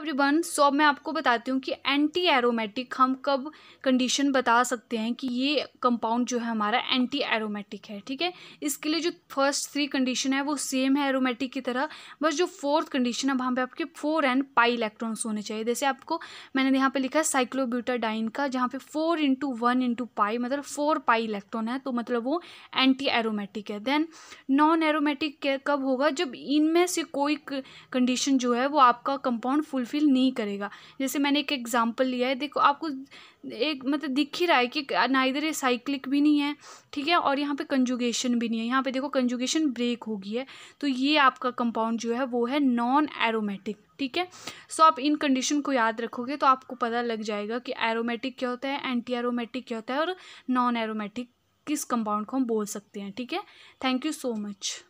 everyone so मैं आपको बताती हूँ कि एंटी एरोमेटिक हम कब कंडीशन बता सकते हैं कि ये कंपाउंड जो है हमारा एंटी एरोमेटिक है ठीक है इसके लिए जो फर्स्ट थ्री कंडीशन है वो सेम है एरोमेटिक की तरह बस जो फोर्थ कंडीशन है वहाँ पे आपके फोर एंड पाई इलेक्ट्रॉन्स होने चाहिए जैसे आपको मैंने यहाँ पे लिखा है साइक्लोब्यूटाडाइन का जहाँ पे four into one into pi मतलब फोर पाई इलेक्ट्रॉन है तो मतलब वो एंटी एरोमेटिक है देन नॉन एरोमेटिक कब होगा जब इनमें से कोई कंडीशन जो है वो आपका कंपाउंड फुल फील नहीं करेगा जैसे मैंने एक एग्ज़ाम्पल लिया है देखो आपको एक मतलब दिख ही रहा है कि ना इधर ये साइक्लिक भी नहीं है ठीक है और यहाँ पे कंजुगेशन भी नहीं है यहाँ पे देखो कंजुगेशन ब्रेक हो गई है तो ये आपका कंपाउंड जो है वो है नॉन एरोमेटिक ठीक है सो आप इन कंडीशन को याद रखोगे तो आपको पता लग जाएगा कि एरोमेटिक क्या होता है एंटी एरोमेटिक क्या होता है और नॉन एरोमेटिक किस कंपाउंड को हम बोल सकते हैं ठीक है थैंक यू सो मच